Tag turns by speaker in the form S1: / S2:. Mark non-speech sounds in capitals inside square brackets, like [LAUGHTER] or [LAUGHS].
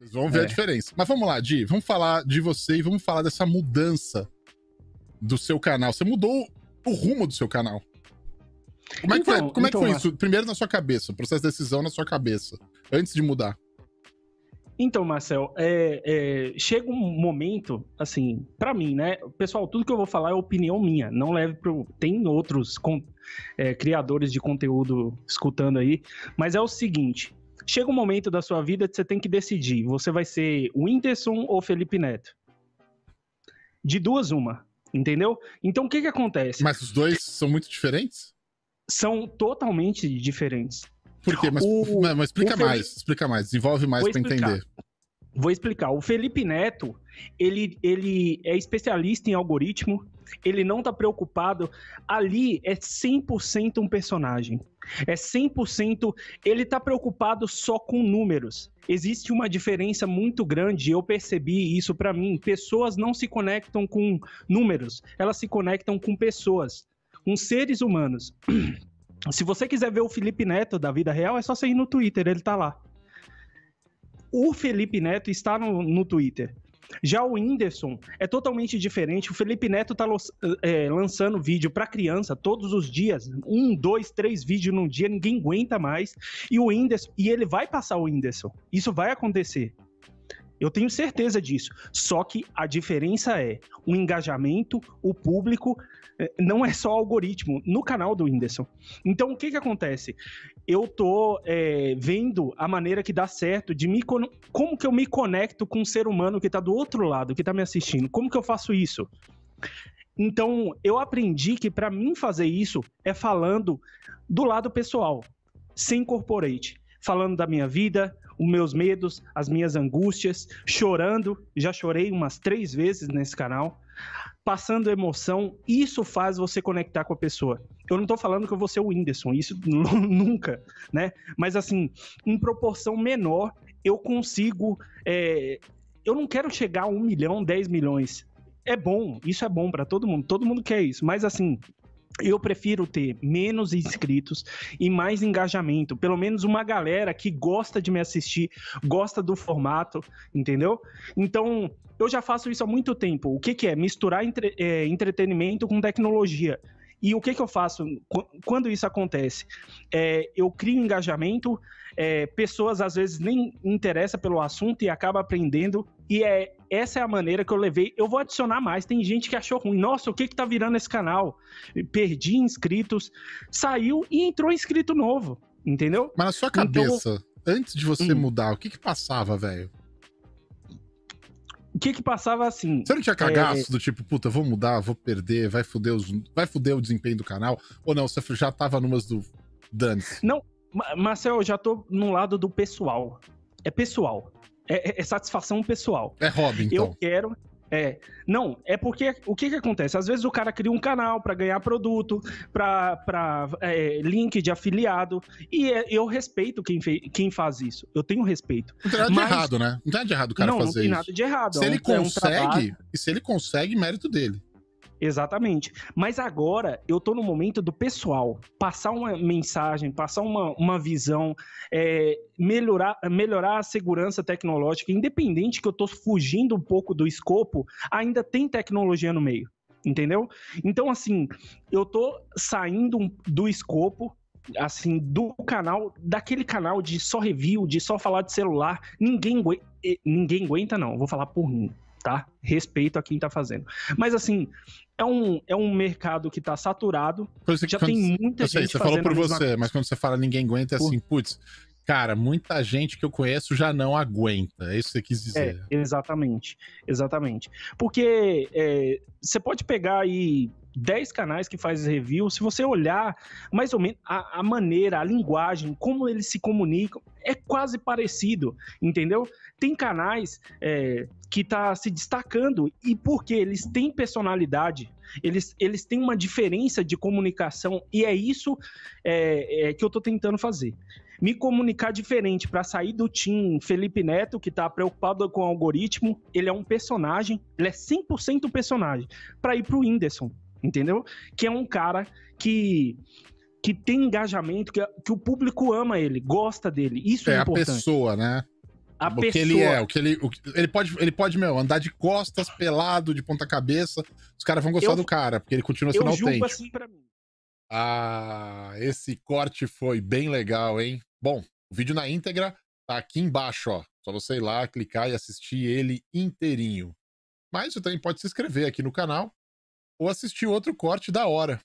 S1: Vocês vão ver é. a diferença. Mas vamos lá, Di, vamos falar de você e vamos falar dessa mudança do seu canal. Você mudou o rumo do seu canal. Como é que, então, é então, foi, como então, é que foi isso? Primeiro na sua cabeça, o processo de decisão na sua cabeça, antes de mudar.
S2: Então, Marcel, é, é, chega um momento, assim, para mim, né? Pessoal, tudo que eu vou falar é opinião minha. Não leve pro. Tem outros con... é, criadores de conteúdo escutando aí, mas é o seguinte: chega um momento da sua vida que você tem que decidir: você vai ser o Whindersson ou Felipe Neto? De duas, uma. Entendeu? Então o que que acontece? Mas os dois são muito diferentes? São totalmente diferentes. Por quê? Mas, o, mas explica Felipe... mais, explica mais, desenvolve mais para entender. Vou explicar. O Felipe Neto, ele, ele é especialista em algoritmo, ele não tá preocupado. Ali é 100% um personagem. É 100%. Ele tá preocupado só com números. Existe uma diferença muito grande, eu percebi isso para mim. Pessoas não se conectam com números, elas se conectam com pessoas, com seres humanos. [CLEARS THROAT] Se você quiser ver o Felipe Neto da vida real, é só você ir no Twitter, ele tá lá. O Felipe Neto está no, no Twitter. Já o Whindersson é totalmente diferente. O Felipe Neto tá é, lançando vídeo para criança todos os dias. Um, dois, três vídeos num dia, ninguém aguenta mais. E o Whindersson, e ele vai passar o Whindersson. Isso vai acontecer. Eu tenho certeza disso. Só que a diferença é o engajamento, o público, eh, não é só algoritmo, no canal do Whindersson. Então, o que que acontece? Eu tô é, vendo a maneira que dá certo de me... Como que eu me conecto com um ser humano que tá do outro lado, que tá me assistindo? Como que eu faço isso? Então, eu aprendi que para mim fazer isso é falando do lado pessoal, sem corporate, falando da minha vida, os meus medos, as minhas angústias, chorando, já chorei umas três vezes nesse canal, passando emoção, isso faz você conectar com a pessoa. Eu não tô falando que eu vou ser o Whindersson, isso [LAUGHS] nunca, né? Mas assim, em proporção menor, eu consigo. É... eu não quero chegar a um milhão, dez milhões. É bom, isso é bom para todo mundo, todo mundo quer isso, mas assim, eu prefiro ter menos inscritos e mais engajamento, pelo menos uma galera que gosta de me assistir, gosta do formato, entendeu? Então, eu já faço isso há muito tempo. O que, que é? Misturar entre, é, entretenimento com tecnologia. E o que, que eu faço quando isso acontece? É, eu crio engajamento, é, pessoas às vezes nem interessa pelo assunto e acaba aprendendo. E é essa é a maneira que eu levei. Eu vou adicionar mais. Tem gente que achou ruim. Nossa, o que que tá virando esse canal? Perdi inscritos, saiu e entrou inscrito novo, entendeu? Mas na sua cabeça,
S1: então, antes de você hum. mudar, o que que passava, velho?
S2: que que passava assim? Você não tinha é, cagaço é... do
S1: tipo, puta, vou mudar, vou perder, vai fuder, os, vai fuder o desempenho do canal? Ou não, você já tava numas do
S2: dane Não, Marcel, eu já tô no lado do pessoal. É pessoal. É, é, é satisfação pessoal. É hobby, então. Eu quero, é, não, é porque o que que acontece? Às vezes o cara cria um canal para ganhar produto, para é, link de afiliado, e é, eu respeito quem, fe quem faz isso. Eu tenho respeito. Não tem nada Mas... de errado, né? Não tem nada de errado o cara não, fazer isso. Não, tem nada de errado. Se é ele consegue, é um é e se ele consegue, mérito dele. Exatamente. Mas agora eu tô no momento do pessoal passar uma mensagem, passar uma, uma visão, é, melhorar, melhorar a segurança tecnológica. Independente que eu tô fugindo um pouco do escopo, ainda tem tecnologia no meio. Entendeu? Então, assim, eu tô saindo do escopo, assim, do canal, daquele canal de só review, de só falar de celular. Ninguém, ninguém aguenta, não. Vou falar por mim tá? Respeito a quem tá fazendo. Mas assim, é um, é um mercado que tá saturado. já tem muita eu gente. você falou por você, mas
S1: quando você fala ninguém aguenta, é por... assim, putz, cara, muita gente que eu conheço já não aguenta. É isso que você quis é, dizer.
S2: É, exatamente, exatamente. Porque é, você pode pegar aí 10 canais que faz review, se você olhar mais ou menos a, a, maneira, a linguagem, como eles se comunicam, é quase parecido, entendeu? Tem canais é, que tá se destacando e porque eles têm personalidade, eles, eles têm uma diferença de comunicação e é isso é, é, que eu tô tentando fazer. Me comunicar diferente para sair do Team Felipe Neto, que tá preocupado com o algoritmo, ele é um personagem, ele é 100% personagem, para ir pro Whindersson entendeu? Que é um cara que que tem engajamento, que, que o público ama ele, gosta dele. Isso é, é importante. a
S1: pessoa, né?
S2: A o pessoa. que ele é, o
S1: que ele, o, ele pode, ele pode meu, andar de costas, pelado, de ponta cabeça, os caras vão gostar eu, do cara, porque ele continua sendo eu autêntico. assim pra mim. Ah, esse corte foi bem legal, hein? Bom, o vídeo na íntegra tá aqui embaixo, ó. Só você ir lá, clicar e assistir ele inteirinho. Mas você também pode se inscrever aqui no canal
S2: ou assistir outro corte da hora.